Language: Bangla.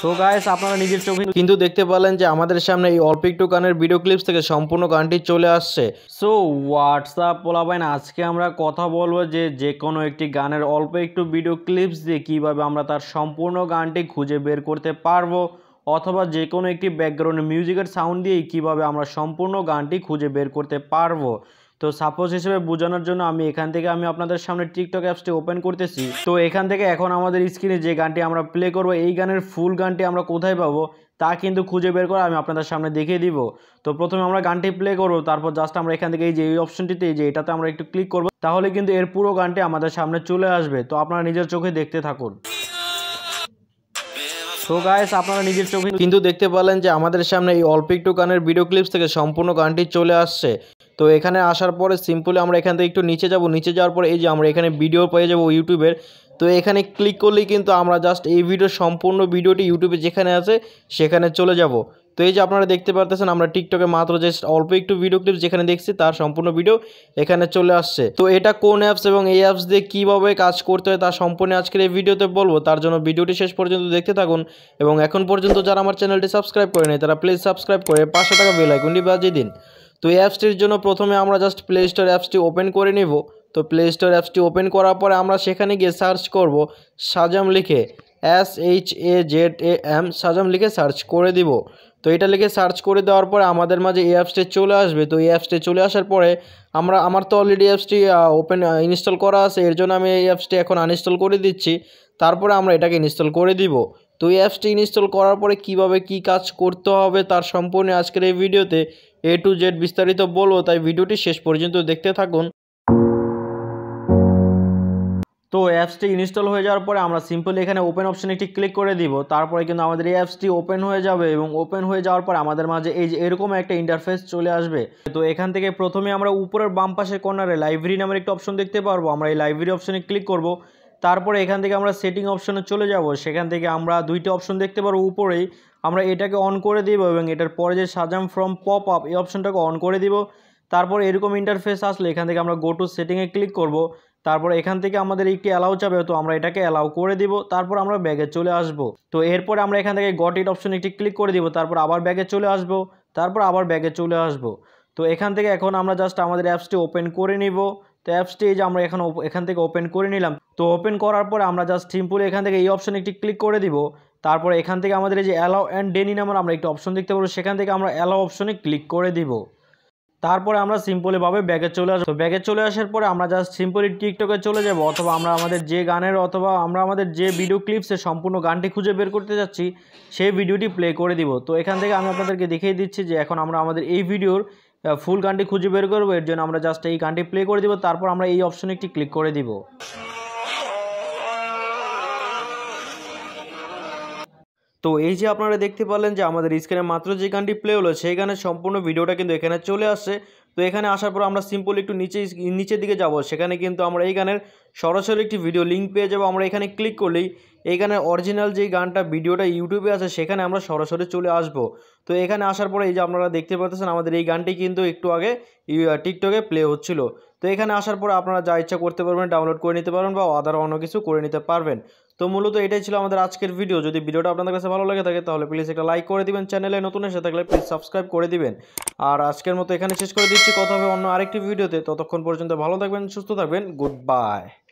সো গাইস আপনারা নিজের চোখে কিন্তু দেখতে পেলেন যে আমাদের সামনে এই অল্প একটু গানের ভিডিও ক্লিপস থেকে সম্পূর্ণ গানটি চলে আসছে সো হোয়াটসঅ্যাপ পোলাবাইন আজকে আমরা কথা বলবো যে যে কোনো একটি গানের অল্প একটু ভিডিও ক্লিপস দিয়ে কীভাবে আমরা তার সম্পূর্ণ গানটি খুঁজে বের করতে পারবো অথবা যে কোনো একটি ব্যাকগ্রাউন্ড মিউজিকের সাউন্ড দিয়ে কিভাবে আমরা সম্পূর্ণ গানটি খুঁজে বের করতে পারবো তো সাপোজ হিসেবে বোঝানোর জন্য আমি এখান থেকে আমি আপনাদের সামনে টিকটক অ্যাপসটি ওপেন করতেছি তো এখান থেকে এখন আমাদের স্ক্রিনে যে গানটি আমরা প্লে করব এই গানের ফুল গানটি আমরা কোথায় পাবো তা কিন্তু খুঁজে বের করে আমি আপনাদের সামনে দেখিয়ে দিব তো প্রথমে আমরা গানটি প্লে করবো তারপর জাস্ট আমরা এখান থেকে এই যে এই অপশনটিতে যে এটাতে আমরা একটু ক্লিক করব তাহলে কিন্তু এর পুরো গানটি আমাদের সামনে চলে আসবে তো আপনারা নিজের চোখে দেখতে থাকুন সো গাইস আপনারা নিজের চোখে কিন্তু দেখতে পারলেন যে আমাদের সামনে এই অল্প একটু গানের ভিডিও ক্লিপস থেকে সম্পূর্ণ গানটি চলে আসছে তো এখানে আসার পরে সিম্পলি আমরা এখান থেকে একটু নিচে যাব নিচে যাওয়ার পরে এই যে আমরা এখানে ভিডিও পেয়ে যাব ইউটিউবের তো এখানে ক্লিক করলেই কিন্তু আমরা জাস্ট এই ভিডিও সম্পূর্ণ ভিডিওটি ইউটিউবে যেখানে আছে সেখানে চলে যাব তো এই যে আপনারা দেখতে পারতেছেন আমরা টিকটকে মাত্র যে অল্প একটু ভিডিও ক্লিপ যেখানে দেখছি তার সম্পূর্ণ ভিডিও এখানে চলে আসছে তো এটা কোন অ্যাপস এবং এই অ্যাপস দিয়ে কীভাবে কাজ করতে হয় তা সম্পূর্ণ আজকের এই ভিডিওতে বলবো তার জন্য ভিডিওটি শেষ পর্যন্ত দেখতে থাকুন এবং এখন পর্যন্ত যারা আমার চ্যানেলটি সাবস্ক্রাইব করে নেই তারা প্লিজ সাবস্ক্রাইব করে পাঁচশো টাকা বেল আইকনটি বাজিয়ে দিন তো এই অ্যাপসটির জন্য প্রথমে আমরা জাস্ট প্লে স্টোর অ্যাপসটি ওপেন করে নেব তো প্লে স্টোর অ্যাপসটি ওপেন করার পরে আমরা সেখানে গিয়ে সার্চ করব সাজাম লিখে S H A Z A M Shazam লিখে সার্চ করে দিব তো এটা লিখে সার্চ করে দেওয়ার পরে আমাদের মাঝে এই অ্যাপসটি চলে আসবে তো এই অ্যাপসটি চলে আসার পরে আমরা আমার তো অলরেডি অ্যাপসটি ওপেন ইনস্টল করা আছে এর জন্য আমি এই অ্যাপসটি এখন আনইনস্টল করে দিচ্ছি তারপরে আমরা এটাকে ইনস্টল করে দিব তো এই অ্যাপসটি ইনস্টল করার পরে কিভাবে কি কাজ করতে হবে তার সম্পূর্ণ আজকের এই ভিডিওতে এ টু জেড বিস্তারিত বলবো তাই ভিডিওটি শেষ পর্যন্ত দেখতে থাকুন তো অ্যাপসটি ইনস্টল হয়ে যাওয়ার পরে আমরা সিম্পলি এখানে ওপেন অপশানে একটি ক্লিক করে দিব তারপরে কিন্তু আমাদের এই অ্যাপসটি ওপেন হয়ে যাবে এবং ওপেন হয়ে যাওয়ার পর আমাদের মাঝে এই যে এরকম একটা ইন্টারফেস চলে আসবে তো এখান থেকে প্রথমে আমরা উপরের বাম পাশে কর্নারে লাইব্রেরি নামের একটি অপশন দেখতে পারবো আমরা এই লাইব্রেরি অপশানে ক্লিক করব তারপরে এখান থেকে আমরা সেটিং অপশানে চলে যাব সেখান থেকে আমরা দুইটা অপশন দেখতে পারবো উপরেই আমরা এটাকে অন করে দিব এবং এটার পরে যে সাজাম ফ্রম পপ আপ এই অপশনটাকে অন করে দিব তারপর এরকম ইন্টারফেস আসলে এখান থেকে আমরা গো টু সেটিংয়ে ক্লিক করবো তারপর এখান থেকে আমাদের একটি অ্যালাউ চাবে তো আমরা এটাকে অ্যালাউ করে দিব তারপর আমরা ব্যাগে চলে আসব তো এরপর আমরা এখান থেকে গট ইট অপশন একটি ক্লিক করে দিব তারপর আবার ব্যাগে চলে আসব তারপর আবার ব্যাগে চলে আসব তো এখান থেকে এখন আমরা জাস্ট আমাদের অ্যাপসটি ওপেন করে নিব তো অ্যাপসটি যে আমরা এখন এখান থেকে ওপেন করে নিলাম তো ওপেন করার পর আমরা জাস্ট সিম্পলি এখান থেকে এই অপশন একটি ক্লিক করে দিব তারপর এখান থেকে আমাদের এই যে অ্যালাউ অ্যান্ড ডেনি নামের আমরা একটি অপশন দেখতে পাবো সেখান থেকে আমরা অ্যালাউ অপশনে ক্লিক করে দিব তারপরে আমরা সিম্পলি ভাবে ব্যাগে চলে আসবো ব্যাগে চলে আসার পরে আমরা জাস্ট সিম্পলি টিকটকে চলে যাব অথবা আমরা আমাদের যে গানের অথবা আমরা আমাদের যে ভিডিও ক্লিপসে সম্পূর্ণ গানটি খুঁজে বের করতে যাচ্ছি সেই ভিডিওটি প্লে করে দিব তো এখান থেকে আমি আপনাদেরকে দেখিয়ে দিচ্ছি যে এখন আমরা আমাদের এই ভিডিওর ফুল গানটি খুঁজে বের করবো এর জন্য আমরা জাস্ট এই গানটি প্লে করে দিব তারপর আমরা এই অপশনে একটি ক্লিক করে দিব তো এই যে আপনারা দেখতে পারলেন যে আমাদের স্ক্রিনে মাত্র যে গানটি প্লে হলো সেই গানের সম্পূর্ণ ভিডিওটা কিন্তু এখানে চলে আসছে তো এখানে আসার পর আমরা সিম্পল একটু নিচে নিচের দিকে যাব সেখানে কিন্তু আমরা এই গানের সরাসরি একটি ভিডিও লিঙ্ক পেয়ে যাবো আমরা এখানে ক্লিক করলেই এই গানের অরিজিনাল যে গানটা ভিডিওটা ইউটিউবে আছে সেখানে আমরা সরাসরি চলে আসব তো এখানে আসার পরে এই যে আপনারা দেখতে পাচ্ছেন আমাদের এই গানটি কিন্তু একটু আগে টিকটকে প্লে হচ্ছিল তো এখানে আসার পর আপনারা যা ইচ্ছা করতে পারবেন ডাউনলোড করে নিতে পারবেন বা আদার অন্য কিছু করে নিতে পারবেন তো মূলত এটাই ছিল আমাদের আজকের ভিডিও যদি ভিডিওটা আপনাদের কাছে ভালো লাগে থাকে তাহলে প্লিজ একটা লাইক করে দিবেন চ্যানেলে নতুন এসে থাকলে প্লিজ সাবস্ক্রাইব করে দিবেন আর আজকের মতো এখানে শেষ করে দিচ্ছি কথা হবে অন্য আরেকটি ভিডিওতে ততক্ষণ পর্যন্ত ভালো থাকবেন সুস্থ থাকবেন গুড বাই